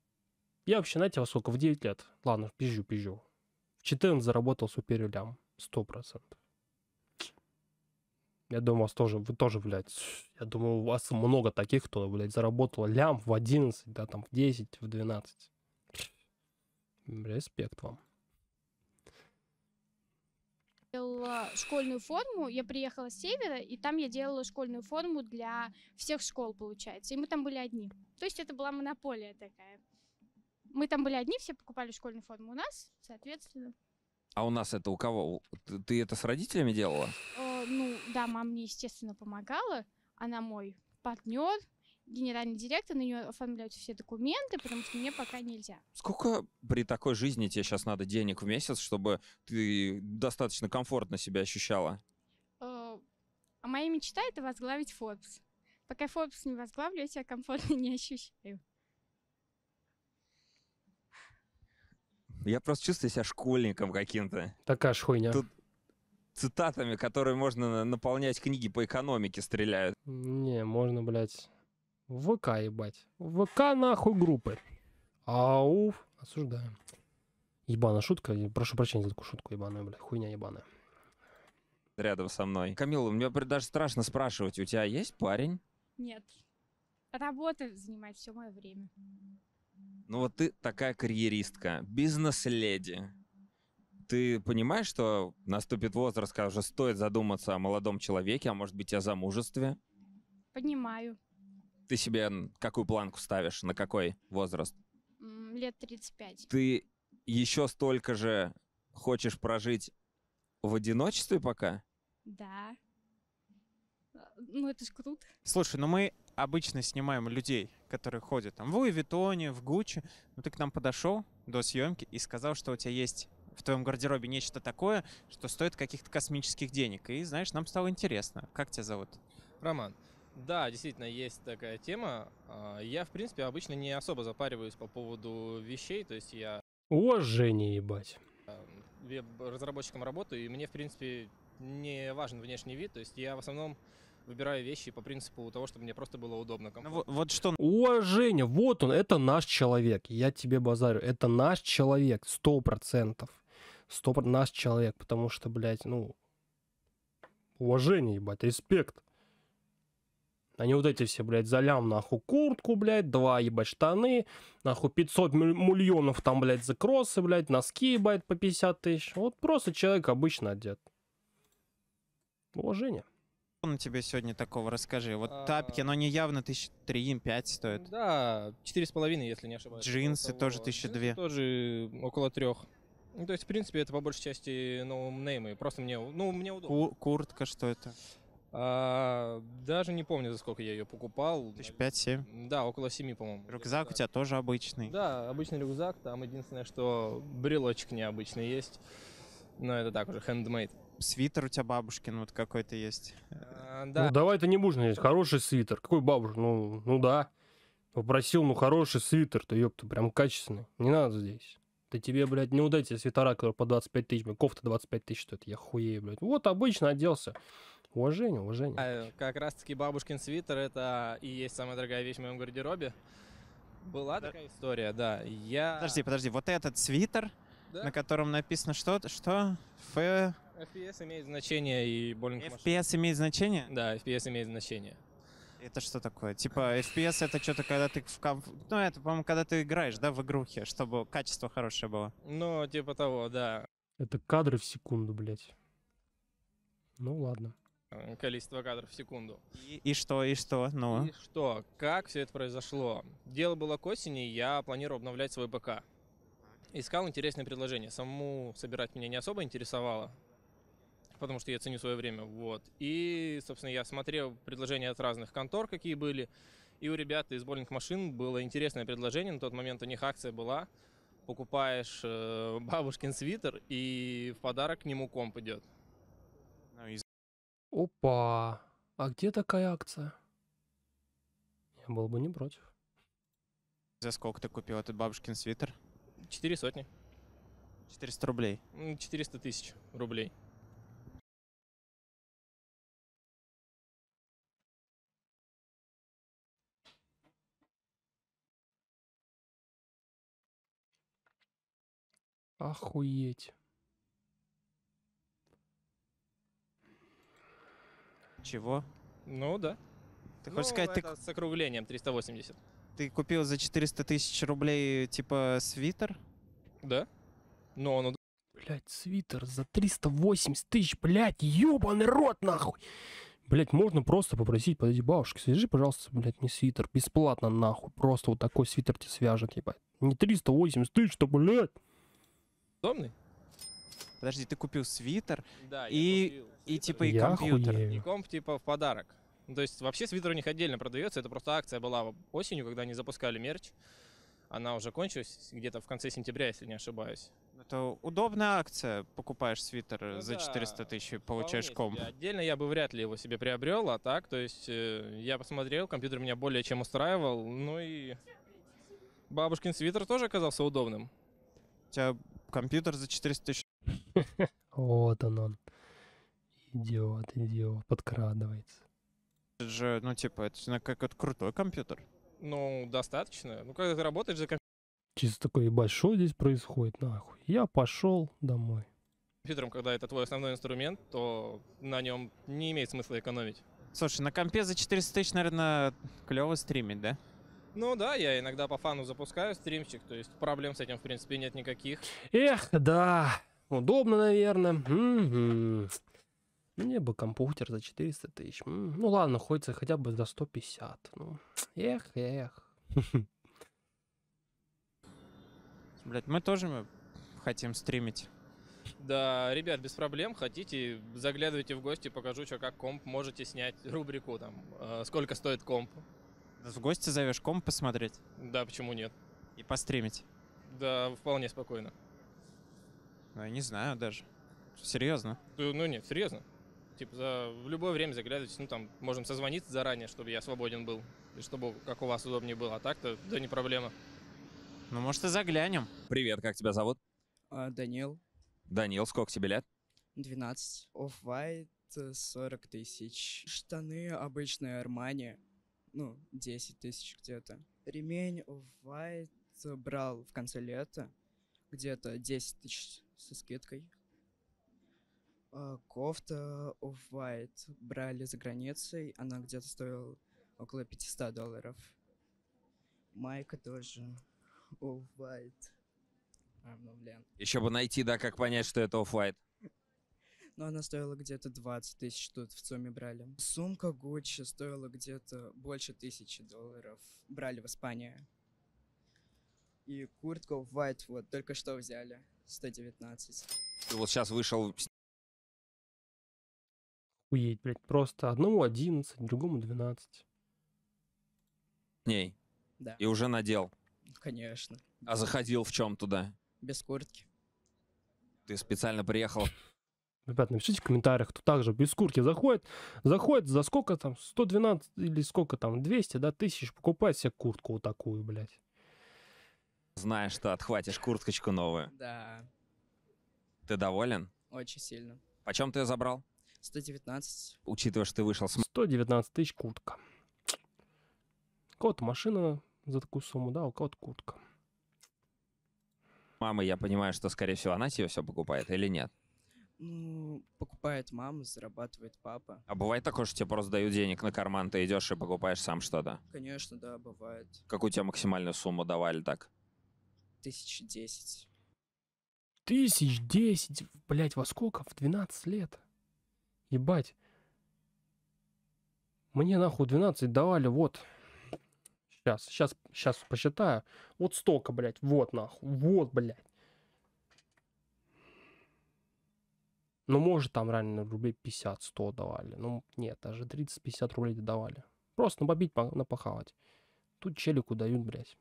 я вообще, знаете, во сколько? В 9 лет. Ладно, пизжу, пизжу. В 14 заработал свой первый лям. 100%. Я думаю, вас тоже, вы тоже, блядь, я думаю, у вас много таких, кто, блядь, заработал лям в 11, да, там, в 10, в 12. Респект вам. делала школьную форму. Я приехала с севера, и там я делала школьную форму для всех школ, получается. И мы там были одни. То есть это была монополия такая. Мы там были одни, все покупали школьную форму у нас, соответственно. А у нас это у кого? Ты это с родителями делала? Э, ну, да, мама мне, естественно, помогала. Она мой партнер, генеральный директор, на нее оформляются все документы, потому что мне пока нельзя. Сколько при такой жизни тебе сейчас надо денег в месяц, чтобы ты достаточно комфортно себя ощущала? Э, а моя мечта — это возглавить Forbes. Пока Forbes не возглавлю, я себя комфортно не ощущаю. Я просто чувствую себя школьником каким-то. Такая ж хуйня. Тут цитатами, которые можно наполнять книги по экономике, стреляют. Не, можно, блядь, ВК, ебать. ВК нахуй группы. Ауф. Осуждаем. Ебаная шутка. Прошу прощения за такую шутку, ебаная, бля. Хуйня ебаная. Рядом со мной. Камила, мне даже страшно спрашивать, у тебя есть парень? Нет. Работа занимает все мое время. Ну вот ты такая карьеристка, бизнес-леди. Ты понимаешь, что наступит возраст, когда уже стоит задуматься о молодом человеке, а может быть о замужестве? Понимаю. Ты себе какую планку ставишь? На какой возраст? Лет 35. Ты еще столько же хочешь прожить в одиночестве пока? Да. Ну, это ж круто. Слушай, ну мы обычно снимаем людей, которые ходят там в УИВитоне, в Гуччи. Ну ты к нам подошел до съемки и сказал, что у тебя есть в твоем гардеробе нечто такое, что стоит каких-то космических денег. И, знаешь, нам стало интересно. Как тебя зовут? Роман. Да, действительно, есть такая тема. А, я, в принципе, обычно не особо запариваюсь по поводу вещей, то есть я... О, Женя, ебать. Э, разработчиком работаю, и мне, в принципе, не важен внешний вид, то есть я в основном выбираю вещи по принципу того, чтобы мне просто было удобно. Ну, вот, вот что... О, Женя, вот он, это наш человек. Я тебе базарю, это наш человек, сто процентов. Сто наш человек, потому что, блядь, ну... Уважение, ебать, респект. Они вот эти все, блядь, залям лям, нахуй, куртку, блядь, два, ебать, штаны, нахуй, 500 миллионов там, блядь, за кроссы, блядь, носки, ебать, по 50 тысяч. Вот просто человек обычно одет. Уважение. На тебе сегодня такого расскажи. Вот а... тапки, но они явно тысяч три, пять стоят. Да, четыре с половиной, если не ошибаюсь. Джинсы тоже тысяча две. Тоже около трех. Ну, то есть, в принципе, это по большей части ноунеймы. Просто мне, ну, мне удобно. Ку куртка, что это? А, даже не помню, за сколько я ее покупал. Тысяч пять-семь? Да, около семи, по-моему. Рюкзак у тебя тоже обычный? Да, обычный рюкзак. Там единственное, что брелочек необычный есть. Но это так уже, хендмейд. Свитер у тебя бабушкин вот какой-то есть. А, ну, да. Ну давай ты не будешь есть хороший свитер. Какой бабушка? Ну, ну да. Попросил, ну, ну хороший свитер, ты ёпта, прям качественный. Не надо здесь. Да тебе, блядь, не удайте свитера, которые по 25 тысяч, блядь, кофта 25 тысяч стоит, я хуею, блядь. Вот обычно оделся. Уважение, уважение. А, как раз-таки бабушкин свитер — это и есть самая дорогая вещь в моем гардеробе. Была да. такая история, да. Я... Подожди, подожди, вот этот свитер, да? на котором написано что? то Что? Ф... FPS имеет значение и более... FPS имеет значение? Да, FPS имеет значение. Это что такое? Типа FPS это что-то, когда ты в комп... Ну, это, по-моему, когда ты играешь, да, в игрухе, чтобы качество хорошее было. Ну, типа того, да. Это кадры в секунду, блядь. Ну, ладно. Э, количество кадров в секунду. И, и что, и что, ну? И что, как все это произошло? Дело было к осени, я планировал обновлять свой ПК. Искал интересное предложение. саму собирать меня не особо интересовало, потому что я ценю свое время. Вот. И, собственно, я смотрел предложения от разных контор, какие были. И у ребят из Боллинг Машин было интересное предложение. На тот момент у них акция была. Покупаешь э, бабушкин свитер, и в подарок к нему комп идет. Опа! А где такая акция? Я был бы не против. За сколько ты купил этот бабушкин свитер? Четыре сотни. 400 рублей. 400 тысяч рублей. Охуеть. Чего? Ну да. Ты ну, хочешь сказать, ты... С округлением 380. Ты купил за 400 тысяч рублей, типа, свитер? Да. Но он... Блять, свитер за 380 тысяч, блять, ёбаный рот, нахуй! Блять, можно просто попросить, подойди, бабушка, свяжи, пожалуйста, блять, мне свитер, бесплатно, нахуй, просто вот такой свитер тебе свяжет, ебать. Не 380 тысяч, то, блять! Домный? Подожди, ты купил свитер да, и... я купил и типа и Я компьютер. Хуею. И комп типа в подарок. Ну, то есть вообще свитер у них отдельно продается. Это просто акция была осенью, когда они запускали мерч. Она уже кончилась где-то в конце сентября, если не ошибаюсь. Это удобная акция. Покупаешь свитер ну, за 400 тысяч и получаешь комп. Себе. Отдельно я бы вряд ли его себе приобрел, а так, то есть э, я посмотрел, компьютер меня более чем устраивал. Ну и бабушкин свитер тоже оказался удобным. У тебя компьютер за 400 тысяч. Вот он он идиот, идиот, подкрадывается. Это же, ну, типа, это же как вот крутой компьютер. Ну, достаточно. Ну, когда ты работаешь за компьютером... Чисто такой, ебать, здесь происходит, нахуй? Я пошел домой. Компьютером, когда это твой основной инструмент, то на нем не имеет смысла экономить. Слушай, на компе за 400 тысяч, наверное, клево стримить, да? Ну да, я иногда по фану запускаю стримчик, то есть проблем с этим, в принципе, нет никаких. Эх, да, удобно, наверное. mm мне бы компьютер за 400 тысяч. Ну ладно, хочется хотя бы за 150. Ну, эх, эх. Блять, мы тоже хотим стримить. Да, ребят, без проблем, хотите, заглядывайте в гости, покажу, что как комп, можете снять рубрику там, э, сколько стоит комп. В гости зовешь комп посмотреть? Да, почему нет? И постримить? Да, вполне спокойно. Ну, я не знаю даже. Серьезно? Ну нет, серьезно. Типа, за, в любое время заглядывайте, ну там можем созвониться заранее, чтобы я свободен был, и чтобы как у вас удобнее было. А так-то, да не проблема. Ну, может, и заглянем. Привет, как тебя зовут? А, Данил. Данил, сколько тебе лет? 12. Off-white 40 тысяч. Штаны обычные Армани, ну, 10 тысяч где-то. Ремень Off-white брал в конце лета, где-то 10 тысяч со скидкой. А, кофта of White брали за границей, она где-то стоила около 500 долларов. Майка тоже of White. А, ну, блин. Еще бы найти, да, как понять, что это off White. Но она стоила где-то 20 тысяч, тут в ЦУМе брали. Сумка Гуччи стоила где-то больше тысячи долларов. Брали в Испании. И куртку в White вот только что взяли. 119. И вот сейчас вышел Уедь, блядь, просто одному 11, другому 12. Ней. Да. И уже надел. Конечно. А заходил в чем туда? Без куртки. Ты специально приехал. Ребят, напишите в комментариях, кто также без куртки заходит. Заходит за сколько там, 112 или сколько там, 200, да, тысяч, покупает себе куртку вот такую, блядь. Знаешь, что отхватишь курточку новую. Да. Ты доволен? Очень сильно. Почем ты ее забрал? 119. Учитывая, что ты вышел с... 119 тысяч куртка. Кот машина за такую сумму, да, у кого-то куртка. Мама, я понимаю, что, скорее всего, она тебе все покупает или нет? Ну, покупает мама, зарабатывает папа. А бывает такое, что тебе просто дают денег на карман, ты идешь и покупаешь сам что-то? Конечно, да, бывает. Какую тебе максимальную сумму давали так? Тысяч десять. Тысяч десять? Блять, во сколько? В 12 лет? Ебать. Мне нахуй 12 давали, вот. Сейчас, сейчас, сейчас посчитаю. Вот столько, блядь, вот нахуй, вот, блядь. Ну, может, там реально рублей 50-100 давали. Ну, нет, даже 30-50 рублей давали. Просто набобить, напахалать. Тут челику дают, блядь.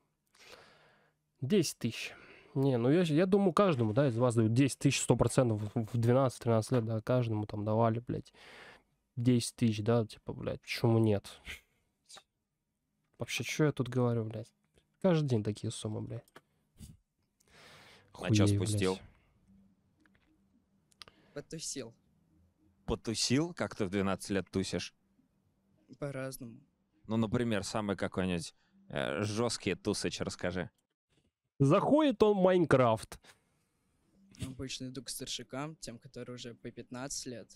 10 тысяч. Не, ну я, я думаю, каждому, да, из вас дают 10 тысяч, процентов в 12-13 лет, да, каждому там давали, блядь, 10 тысяч, да, типа, блядь, почему нет? Вообще, что я тут говорю, блядь? Каждый день такие суммы, блядь. Хуей, На час пустил. Потусил. Потусил? Как ты в 12 лет тусишь? По-разному. Ну, например, самый какой-нибудь э, жесткий тусыч расскажи. Заходит он в Майнкрафт. Обычно иду к старшикам, тем, которые уже по 15 лет.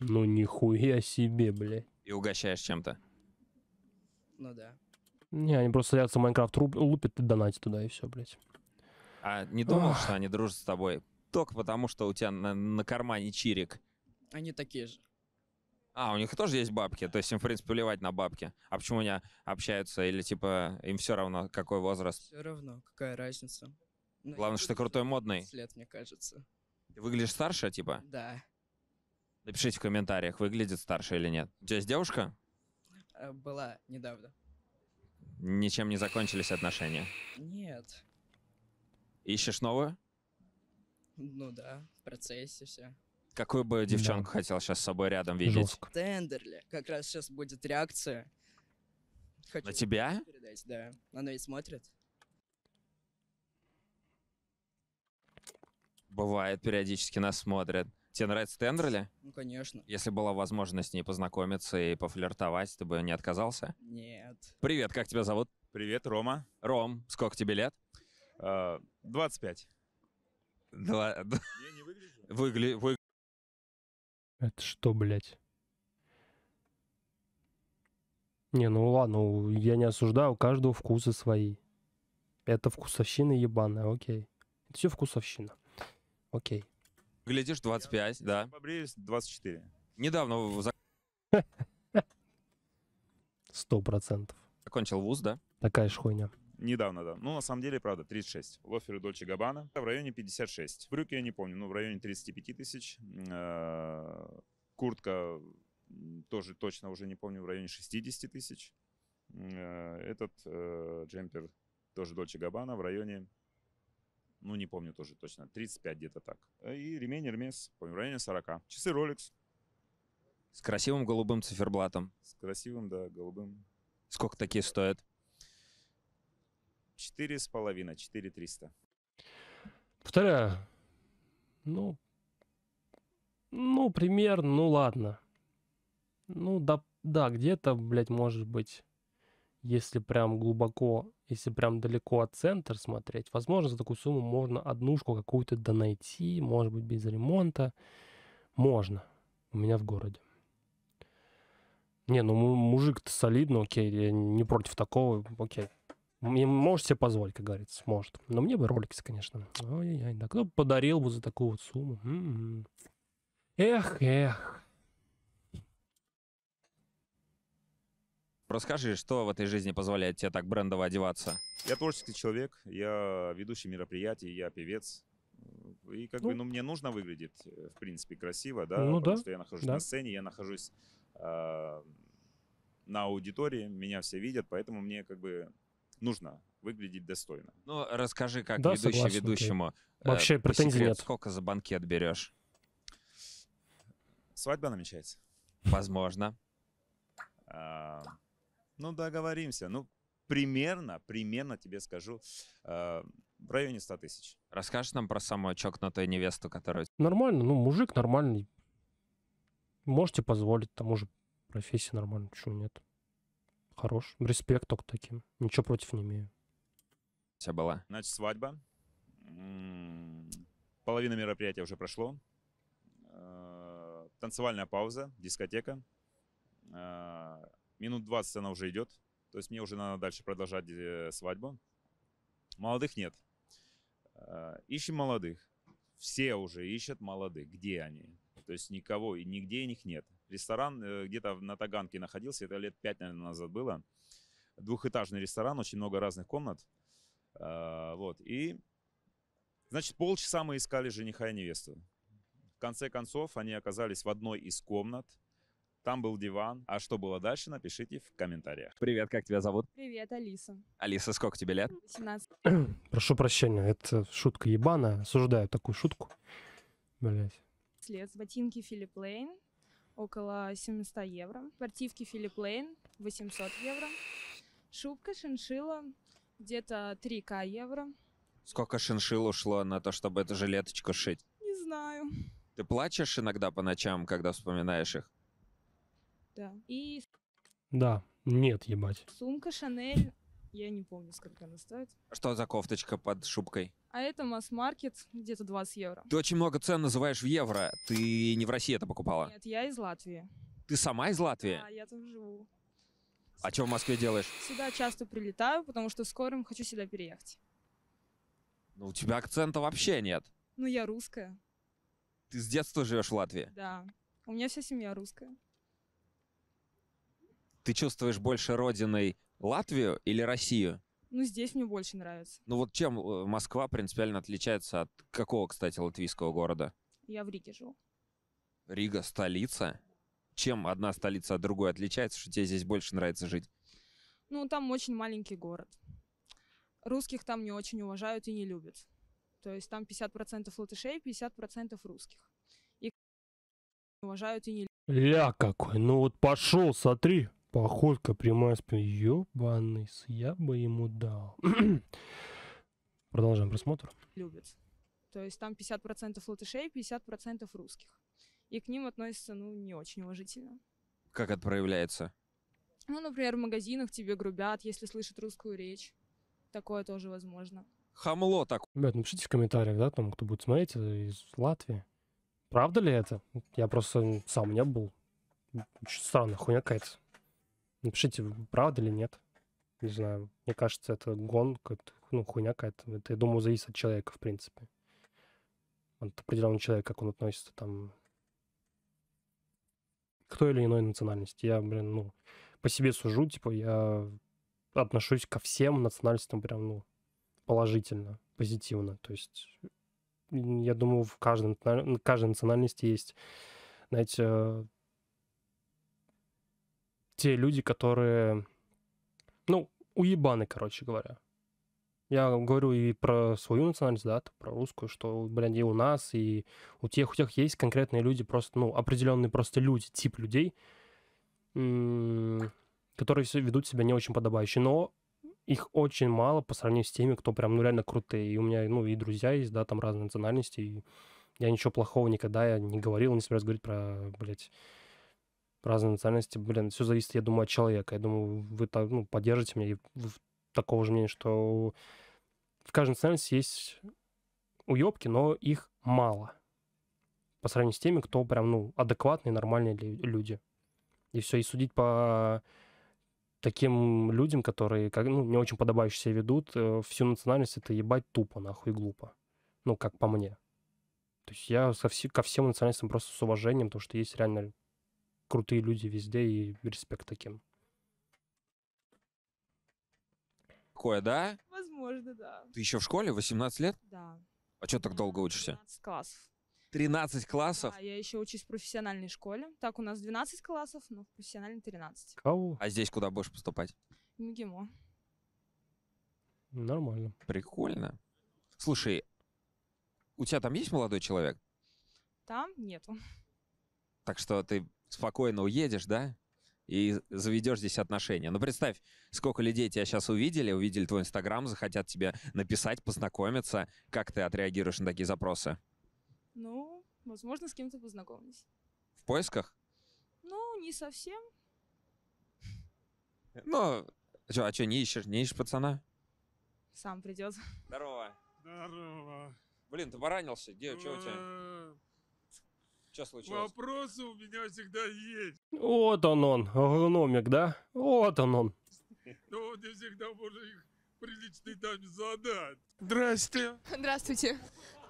Ну нихуя себе, бля. И угощаешь чем-то. Ну да. Не, они просто садятся в Майнкрафт, лупят и донатят туда, и все, блядь. А не думал, Ох. что они дружат с тобой? Только потому, что у тебя на, на кармане чирик. Они такие же. А, у них тоже есть бабки, то есть им, в принципе, плевать на бабки. А почему они общаются или, типа, им все равно, какой возраст? Все равно, какая разница. Но ну, Главное, что ты крутой, модный. лет, мне кажется. Ты выглядишь старше, типа? Да. Напишите в комментариях, выглядит старше или нет. У тебя есть девушка? А, была недавно. Ничем не закончились отношения? Нет. Ищешь новую? Ну да, в процессе все. Какую бы девчонку да. хотел сейчас с собой рядом видеть? Жестко. Тендерли. Как раз сейчас будет реакция. Хочу На тебя? Передать, да. Она и смотрит. Бывает, периодически нас смотрят. Тебе нравится Тендерли? Ну, конечно. Если была возможность с ней познакомиться и пофлиртовать, ты бы не отказался? Нет. Привет, как тебя зовут? Привет, Рома. Ром, сколько тебе лет? 25. А, Два... Я не выгляжу? Выгля... Это что, блядь? Не, ну ладно, я не осуждаю, у каждого вкусы свои. Это вкусовщина ебаная, окей. Это все вкусовщина. Окей. Глядишь 25, я да. Побреюсь 24. Недавно... Сто процентов. Закончил вуз, да? Такая же хуйня. Недавно, да. Ну, на самом деле, правда, 36. Лоферы Дольче Габана в районе 56. Брюки я не помню, но ну, в районе 35 тысяч. Э, куртка тоже точно уже не помню, в районе 60 тысяч. Э, этот э, джемпер тоже Дольче Габана в районе ну, не помню тоже точно, 35 где-то так. И ремень Hermes, помню, в районе 40. Часы Rolex. С красивым голубым циферблатом. С красивым, да, голубым. Сколько такие стоят? Четыре с половиной, четыре триста. Повторяю, ну, ну, примерно, ну ладно. Ну, да, да, где-то, блядь, может быть, если прям глубоко, если прям далеко от центра смотреть, возможно, за такую сумму можно однушку какую-то донайти, может быть, без ремонта. Можно. У меня в городе. Не, ну мужик-то солидный, окей, я не против такого, окей. Ну, мне может себе позволить, как говорится, может. Но мне бы ролики, конечно. Ой-ой-ой, да кто бы подарил бы за такую вот сумму? М-м-м. Эх, эх. Расскажи, что в этой жизни позволяет тебе так брендово одеваться? Я творческий человек, я ведущий мероприятий, я певец. И как ну, бы, ну, мне нужно выглядеть, э, в принципе, красиво, да, ну, потому да, что я нахожусь да. на сцене, я нахожусь э, на аудитории, меня все видят, поэтому мне как бы нужно выглядеть достойно. Ну, расскажи, как да, ведущий согласен, ведущему. Ты. Э, Вообще э, претензий нет. Сколько за банкет берешь? Свадьба намечается. Возможно. А, ну, договоримся. Ну, примерно, примерно тебе скажу, э, в районе 100 тысяч. Расскажешь нам про самую чокнутую невесту, которая... Нормально, ну, мужик нормальный. Можете позволить, тому же профессия нормальная, почему нет? Хорош. Респект только таким. Ничего против не имею. Вся была. Значит, свадьба. Половина мероприятия уже прошло. Э, танцевальная пауза, дискотека. Э, минут 20 она уже идет. То есть мне уже надо дальше продолжать э, свадьбу. Молодых нет. Ищем молодых. Все уже ищут молодых. Где они? То есть никого и нигде их нет. Ресторан э, где-то на Таганке находился, это лет пять, наверное, назад было. Двухэтажный ресторан, очень много разных комнат. А, вот, и, значит, полчаса мы искали жениха и невесту. В конце концов, они оказались в одной из комнат. Там был диван. А что было дальше, напишите в комментариях. Привет, как тебя зовут? Привет, Алиса. Алиса, сколько тебе лет? 17. Прошу прощения, это шутка ебаная. Осуждаю такую шутку. Блять. След, ботинки Филипп Лейн около 700 евро. Спортивки Филипп Лейн 800 евро. Шубка шиншила где-то 3к евро. Сколько шиншил ушло на то, чтобы эту жилеточку шить? Не знаю. Ты плачешь иногда по ночам, когда вспоминаешь их? Да. И... Да, нет, ебать. Сумка Шанель, я не помню, сколько она стоит. Что за кофточка под шубкой? А это масс-маркет, где-то 20 евро. Ты очень много цен называешь в евро. Ты не в России это покупала? Нет, я из Латвии. Ты сама из Латвии? Да, я там живу. А что в Москве делаешь? Сюда часто прилетаю, потому что скоро хочу сюда переехать. Ну, у тебя акцента вообще нет. Ну, я русская. Ты с детства живешь в Латвии? Да. У меня вся семья русская. Ты чувствуешь больше родиной Латвию или Россию? Ну, здесь мне больше нравится. Ну вот чем э, Москва принципиально отличается от какого, кстати, латвийского города? Я в Риге живу. Рига столица? Чем одна столица от другой отличается, что тебе здесь больше нравится жить? Ну, там очень маленький город. Русских там не очень уважают и не любят. То есть там 50% латышей, 50% русских. И уважают и не любят. Ля какой, ну вот пошел, смотри. Походка прямая спина. Ёбаный, я бы ему дал. Продолжаем просмотр. Любят. То есть там 50% латышей, 50% русских. И к ним относятся, ну, не очень уважительно. Как это проявляется? Ну, например, в магазинах тебе грубят, если слышат русскую речь. Такое тоже возможно. Хамло так. Ребят, напишите в комментариях, да, там, кто будет смотреть э, из Латвии. Правда ли это? Я просто сам не был. Странная хуйня какая-то. Напишите, правда или нет. Не знаю. Мне кажется, это гонка, ну, хуйня какая-то. Это, я думаю, зависит от человека, в принципе. От определенного человека, как он относится там к той или иной национальности. Я, блин, ну, по себе сужу, типа, я отношусь ко всем национальностям прям, ну, положительно, позитивно. То есть, я думаю, в каждой, каждой национальности есть, знаете, э, те люди, которые, ну, уебаны, короче говоря. Я говорю и про свою национальность, да, про русскую, что, блин, и у нас, и у тех, у тех есть конкретные люди, просто, ну, определенные просто люди, тип людей, которые ведут себя не очень подобающе. Но их очень мало по сравнению с теми, кто прям, ну, реально крутые. И у меня, ну, и друзья есть, да, там разные национальности, и я ничего плохого никогда я не говорил, не собираюсь говорить про, блядь, разные национальности, блин, все зависит, я думаю, от человека. Я думаю, вы так, ну, поддержите меня, и вы такого же мнения, что в каждой национальности есть уебки, но их мало по сравнению с теми, кто прям, ну, адекватные, нормальные люди. И все, и судить по таким людям, которые, как, ну, не очень подобающе себя ведут, э, всю национальность это ебать тупо, нахуй, глупо. Ну, как по мне. То есть я со вс- ко всем национальностям просто с уважением, потому что есть реально крутые люди везде, и респект таким. Такое, да? Возможно, да. Ты еще в школе? 18 лет? Да. А что так ну, долго учишься? 13 классов. 13 классов? Да, я еще учусь в профессиональной школе. Так, у нас 12 классов, но в профессиональной 13. Кого? А здесь куда будешь поступать? МГИМО. Нормально. Прикольно. Слушай, у тебя там есть молодой человек? Там нету. Так что ты спокойно уедешь, да, и заведешь здесь отношения. Ну, представь, сколько людей тебя сейчас увидели, увидели твой Инстаграм, захотят тебе написать, познакомиться. Как ты отреагируешь на такие запросы? Ну, возможно, с кем-то познакомлюсь. В поисках? Ну, не совсем. Ну, а что, а не ищешь? Не ищешь пацана? Сам придет. Здорово. Здорово. Блин, ты поранился. Где, что у тебя? Э, что случилось? Вопросы у меня всегда есть. Вот он он, гномик, да? Вот он он. Но он не всегда можно их приличный там задать. Здрасте. Здравствуйте.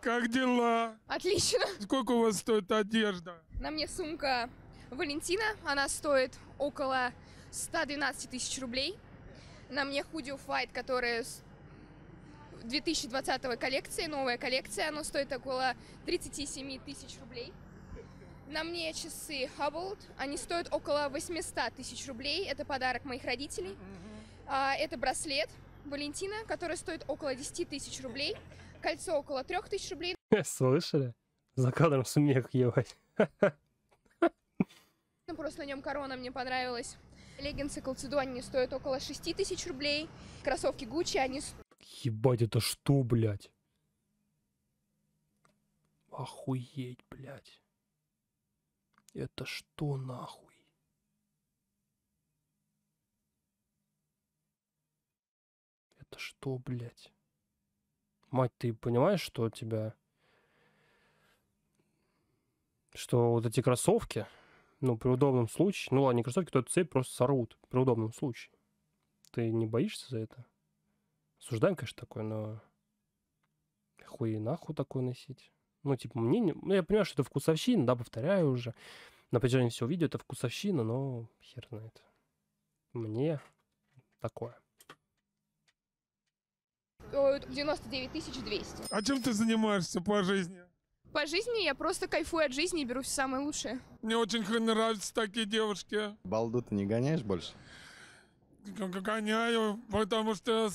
Как дела? Отлично. Сколько у вас стоит одежда? На мне сумка Валентина, она стоит около 112 тысяч рублей. На мне худи Fight, которая 2020 коллекции, новая коллекция, она стоит около 37 тысяч рублей. На мне часы Hubble, они стоят около 800 тысяч рублей, это подарок моих родителей. А, это браслет Валентина, который стоит около 10 тысяч рублей, кольцо около 3 тысяч рублей. Слышали? За кадром смех ебать. Ну, просто на нем корона мне понравилась. Леггинсы Колцидо, они стоят около 6 тысяч рублей. Кроссовки Гуччи, они... Ебать, это что, блядь? Охуеть, блядь. Это что нахуй? Это что, блядь? Мать, ты понимаешь, что у тебя... Что вот эти кроссовки, ну, при удобном случае... Ну, ладно, не кроссовки, то эту цепь просто сорвут при удобном случае. Ты не боишься за это? Суждаем, конечно, такое, но... Хуй нахуй такое носить. Ну, типа, мне... Ну, я понимаю, что это вкусовщина, да, повторяю уже. На протяжении всего видео это вкусовщина, но хер знает. Мне такое. 99200. А чем ты занимаешься по жизни? По жизни я просто кайфую от жизни и беру все самое лучшее. Мне очень нравятся такие девушки. Балду ты не гоняешь больше? Гоняю, потому что...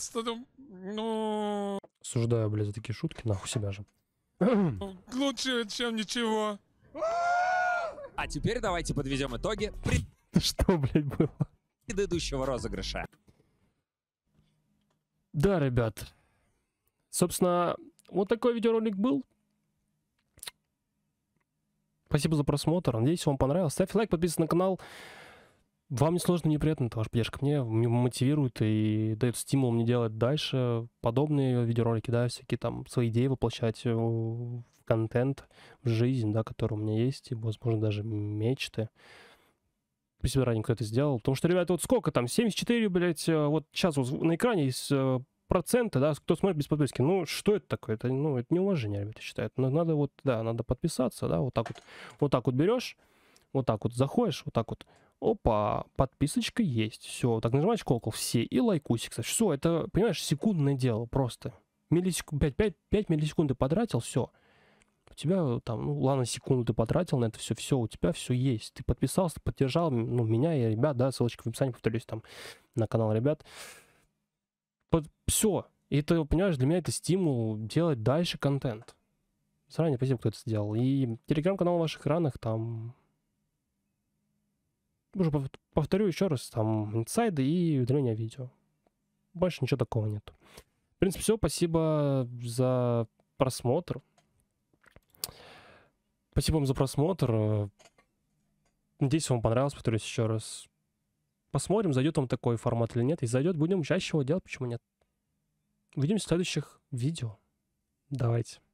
Ну... Суждаю, блядь, за такие шутки, нахуй себя же. Лучше, чем ничего. А теперь давайте подведем итоги Что, блядь, было? предыдущего розыгрыша. Да, ребят. Собственно, вот такой видеоролик был. Спасибо за просмотр. Надеюсь, вам понравилось. Ставь лайк, подписывайся на канал. Вам не сложно, мне приятно, эта ваша поддержка мне мотивирует и дает стимул мне делать дальше подобные видеоролики, да, всякие там свои идеи воплощать э, в контент, в жизнь, да, который у меня есть, и, возможно, даже мечты. Спасибо, ранее кто-то сделал. Потому что, ребята, вот сколько там, 74, блядь, э, вот сейчас вот на экране есть э, проценты, да, кто смотрит без подписки, ну, что это такое? Это, ну, это неуважение, ребята, считают. Но надо вот, да, надо подписаться, да, вот так вот, вот так вот берешь, вот так вот заходишь, вот так вот опа, подписочка есть, все, так нажимаешь колокол, все, и лайкусик, все, это, понимаешь, секундное дело просто, миллисекунд, 5, 5, 5 миллисекунд ты потратил, все, у тебя э, там, ну ладно, секунду ты потратил на это все, все, у тебя все есть, ты подписался, поддержал, ну, меня и ребят, да, ссылочка в описании, повторюсь, там, на канал ребят, Под, все, и ты понимаешь, для меня это стимул делать дальше контент. Заранее спасибо, кто это сделал. И телеграм-канал на ваших экранах, там уже повторю еще раз, там, инсайды и удаление видео. Больше ничего такого нет. В принципе, все. Спасибо за просмотр. Спасибо вам за просмотр. Э, надеюсь, вам понравилось, повторюсь еще раз. Посмотрим, зайдет вам такой формат или нет. И зайдет, будем чаще его делать, почему нет. Увидимся в следующих видео. Давайте.